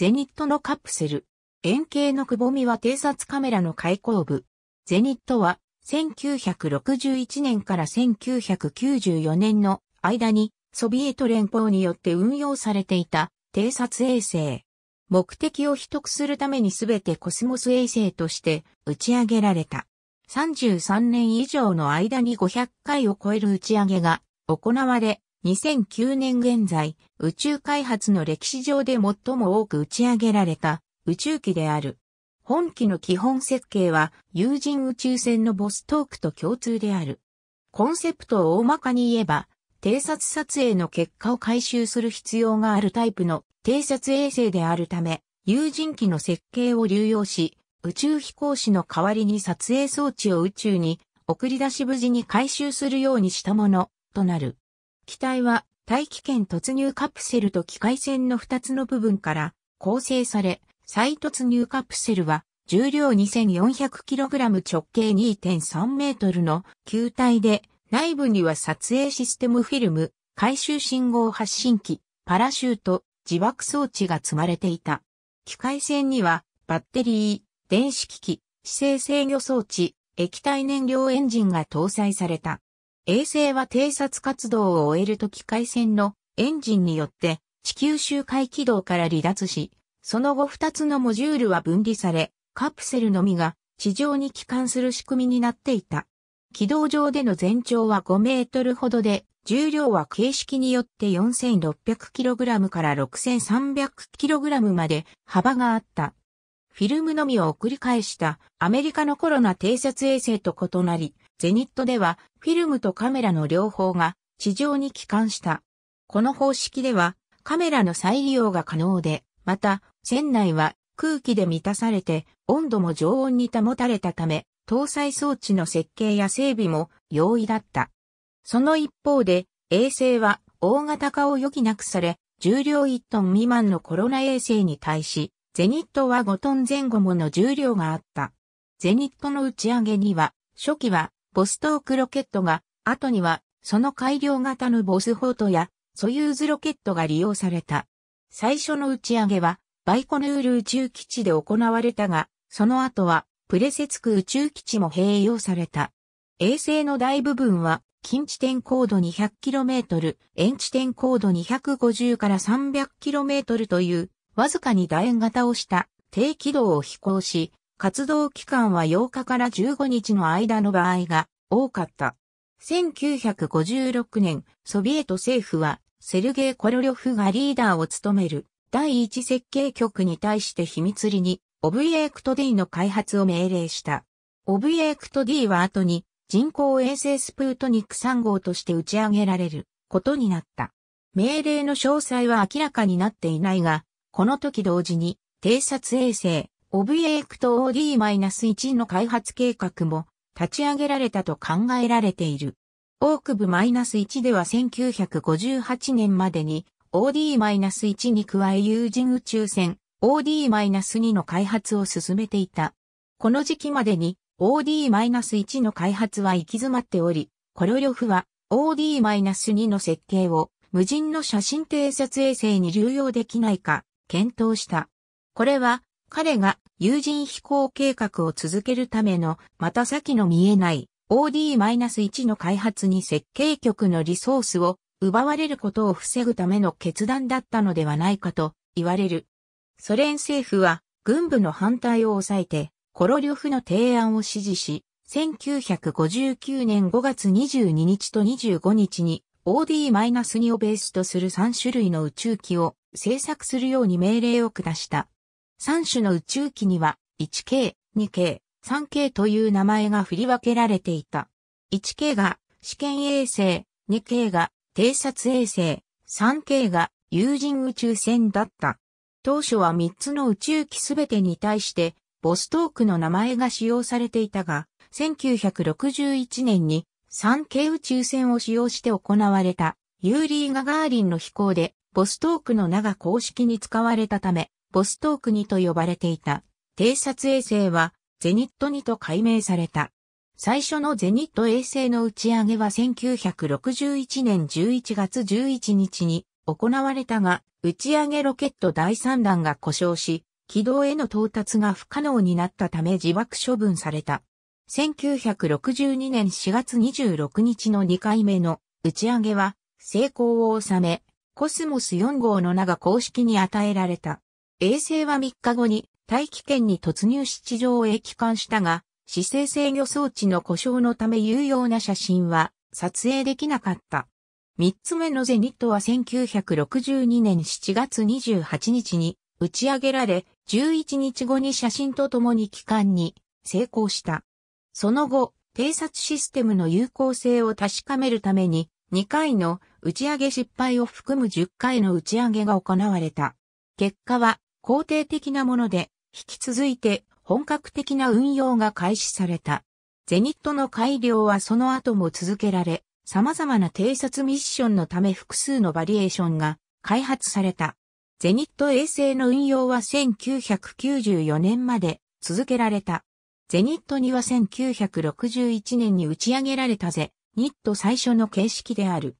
ゼニットのカプセル。円形のくぼみは偵察カメラの開口部。ゼニットは1961年から1994年の間にソビエト連邦によって運用されていた偵察衛星。目的を秘匿するためにすべてコスモス衛星として打ち上げられた。33年以上の間に500回を超える打ち上げが行われ、2009年現在、宇宙開発の歴史上で最も多く打ち上げられた宇宙機である。本機の基本設計は有人宇宙船のボストークと共通である。コンセプトを大まかに言えば、偵察撮影の結果を回収する必要があるタイプの偵察衛星であるため、有人機の設計を流用し、宇宙飛行士の代わりに撮影装置を宇宙に送り出し無事に回収するようにしたものとなる。機体は大気圏突入カプセルと機械船の2つの部分から構成され、再突入カプセルは重量 2400kg 直径2.3メートルの球体で内部には撮影システムフィルム、回収信号発信機、パラシュート、自爆装置が積まれていた。機械船にはバッテリー、電子機器、姿勢制御装置、液体燃料エンジンが搭載された。衛星は偵察活動を終えると機械船のエンジンによって地球周回軌道から離脱し、その後2つのモジュールは分離され、カプセルのみが地上に帰還する仕組みになっていた。軌道上での全長は5メートルほどで、重量は形式によって 4600kg から 6300kg まで幅があった。フィルムのみを送り返したアメリカのコロナ偵察衛星と異なり、ゼニットではフィルムとカメラの両方が地上に帰還した。この方式ではカメラの再利用が可能で、また船内は空気で満たされて温度も常温に保たれたため、搭載装置の設計や整備も容易だった。その一方で衛星は大型化を余儀なくされ、重量1トン未満のコロナ衛星に対し、ゼニットは5トン前後もの重量があった。ゼニットの打ち上げには、初期はボストークロケットが、後には、その改良型のボスフォートや、ソユーズロケットが利用された。最初の打ち上げは、バイコヌール宇宙基地で行われたが、その後は、プレセツク宇宙基地も併用された。衛星の大部分は、近地点高度 200km、遠地点高度250から 300km という、わずかに楕円型をした低軌道を飛行し、活動期間は8日から15日の間の場合が多かった。1956年、ソビエト政府は、セルゲイ・コロリョフがリーダーを務める第一設計局に対して秘密裏に、オブエクト D の開発を命令した。オブエクト D は後に人工衛星スプートニック3号として打ち上げられることになった。命令の詳細は明らかになっていないが、この時同時に偵察衛星オブエクト OD-1 の開発計画も立ち上げられたと考えられている。オークブ -1 では1958年までに OD-1 に加え有人宇宙船 OD-2 の開発を進めていた。この時期までに OD-1 の開発は行き詰まっており、コロリョフは OD-2 の設計を無人の写真偵察衛星に流用できないか検討した。これは彼が有人飛行計画を続けるための、また先の見えない OD-1 の開発に設計局のリソースを奪われることを防ぐための決断だったのではないかと言われる。ソ連政府は軍部の反対を抑えて、コロリョフの提案を支持し、1959年5月22日と25日に OD-2 をベースとする3種類の宇宙機を製作するように命令を下した。3種の宇宙機には 1K、2K、3K という名前が振り分けられていた。1K が試験衛星、2K が偵察衛星、3K が有人宇宙船だった。当初は3つの宇宙機すべてに対して、ボストークの名前が使用されていたが、1961年に 3K 宇宙船を使用して行われたユーリー・ガガーリンの飛行で、ボストークの名が公式に使われたため、ボストーク2と呼ばれていた、偵察衛星は、ゼニット2と改名された。最初のゼニット衛星の打ち上げは1961年11月11日に行われたが、打ち上げロケット第3弾が故障し、軌道への到達が不可能になったため自爆処分された。1962年4月26日の2回目の打ち上げは成功を収め、コスモス4号の名が公式に与えられた。衛星は3日後に大気圏に突入し地上へ帰還したが、姿勢制御装置の故障のため有用な写真は撮影できなかった。3つ目のゼニットは1962年7月28日に打ち上げられ、11日後に写真とともに帰還に成功した。その後、偵察システムの有効性を確かめるために、2回の打ち上げ失敗を含む10回の打ち上げが行われた。結果は肯定的なもので、引き続いて本格的な運用が開始された。ゼニットの改良はその後も続けられ、様々な偵察ミッションのため複数のバリエーションが開発された。ゼニット衛星の運用は1994年まで続けられた。ゼニットには1961年に打ち上げられたぜ、ニット最初の形式である。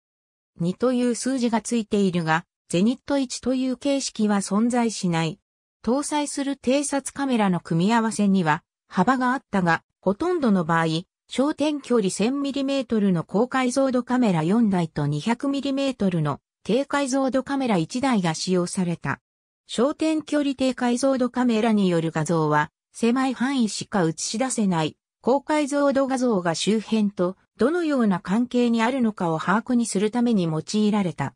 2という数字がついているが、ゼニット1という形式は存在しない。搭載する偵察カメラの組み合わせには幅があったが、ほとんどの場合、焦点距離 1000mm の高解像度カメラ4台と 200mm の低解像度カメラ1台が使用された。焦点距離低解像度カメラによる画像は狭い範囲しか映し出せない高解像度画像が周辺とどのような関係にあるのかを把握にするために用いられた。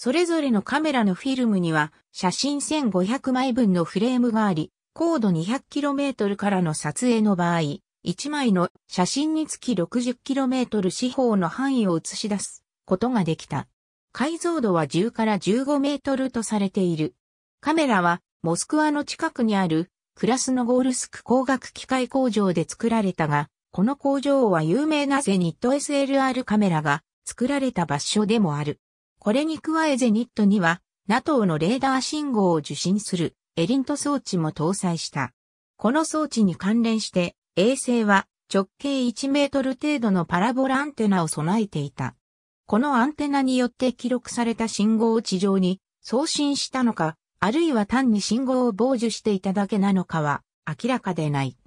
それぞれのカメラのフィルムには写真1500枚分のフレームがあり、高度 200km からの撮影の場合、1枚の写真につき 60km 四方の範囲を映し出すことができた。解像度は10から15メートルとされている。カメラはモスクワの近くにあるクラスノゴールスク工学機械工場で作られたが、この工場は有名なゼニット SLR カメラが作られた場所でもある。これに加えゼニットには、NATO のレーダー信号を受信するエリント装置も搭載した。この装置に関連して、衛星は直径1メートル程度のパラボラアンテナを備えていた。このアンテナによって記録された信号を地上に送信したのか、あるいは単に信号を傍受していただけなのかは明らかでない。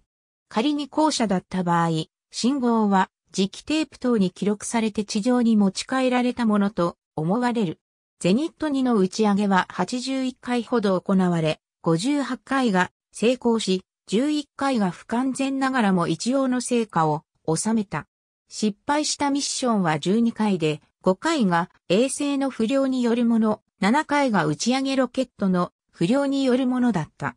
仮に後者だった場合、信号は磁気テープ等に記録されて地上に持ち帰られたものと思われる。ゼニット2の打ち上げは81回ほど行われ、58回が成功し、11回が不完全ながらも一応の成果を収めた。失敗したミッションは12回で、5回が衛星の不良によるもの、7回が打ち上げロケットの不良によるものだった。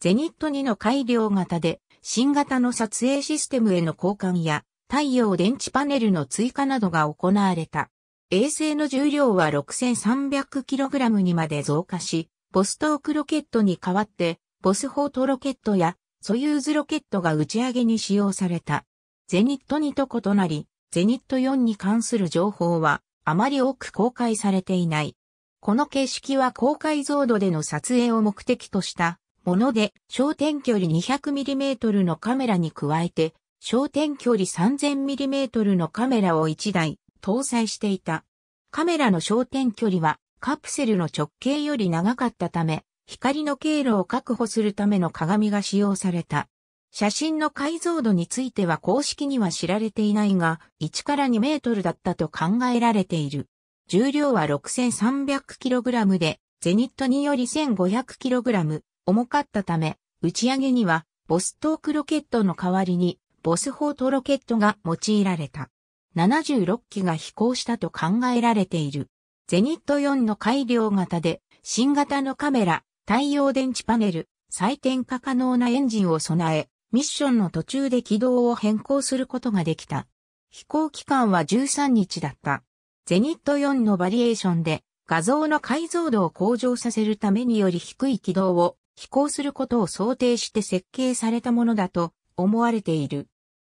ゼニット2の改良型で、新型の撮影システムへの交換や、太陽電池パネルの追加などが行われた。衛星の重量は 6300kg にまで増加し、ボストークロケットに代わって、ボスフォートロケットやソユーズロケットが打ち上げに使用された。ゼニット2と異なり、ゼニット4に関する情報はあまり多く公開されていない。この形式は高解像度での撮影を目的としたもので、焦点距離 200mm のカメラに加えて、焦点距離 3000mm のカメラを1台、搭載していた。カメラの焦点距離はカプセルの直径より長かったため、光の経路を確保するための鏡が使用された。写真の解像度については公式には知られていないが、1から2メートルだったと考えられている。重量は 6300kg で、ゼニットにより 1500kg、重かったため、打ち上げには、ボストークロケットの代わりに、ボスフォートロケットが用いられた。76機が飛行したと考えられている。ゼニット4の改良型で、新型のカメラ、太陽電池パネル、再点火可能なエンジンを備え、ミッションの途中で軌道を変更することができた。飛行期間は13日だった。ゼニット4のバリエーションで画像の解像度を向上させるためにより低い軌道を飛行することを想定して設計されたものだと思われている。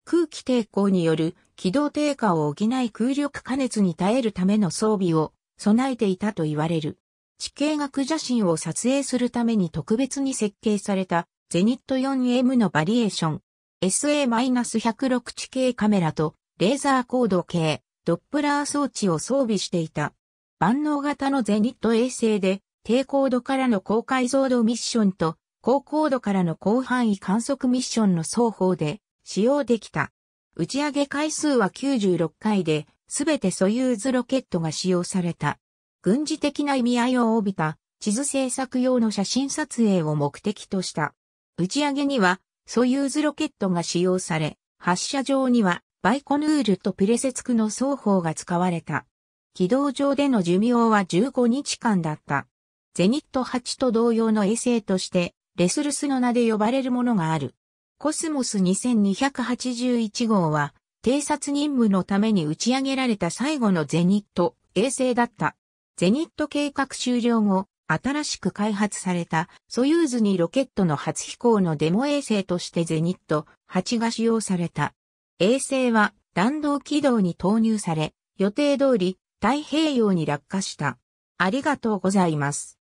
空気抵抗による軌道低下を補い空力加熱に耐えるための装備を備えていたと言われる。地形学写真を撮影するために特別に設計されたゼニット 4M のバリエーション SA-106 地形カメラとレーザー高度計ドップラー装置を装備していた。万能型のゼニット衛星で低高度からの高解像度ミッションと高高度からの広範囲観測ミッションの双方で使用できた。打ち上げ回数は96回で、すべてソユーズロケットが使用された。軍事的な意味合いを帯びた地図制作用の写真撮影を目的とした。打ち上げにはソユーズロケットが使用され、発射場にはバイコヌールとプレセツクの双方が使われた。軌道上での寿命は15日間だった。ゼニット8と同様の衛星として、レスルスの名で呼ばれるものがある。コスモス2281号は、偵察任務のために打ち上げられた最後のゼニット衛星だった。ゼニット計画終了後、新しく開発されたソユーズにロケットの初飛行のデモ衛星としてゼニット8が使用された。衛星は弾道軌道に投入され、予定通り太平洋に落下した。ありがとうございます。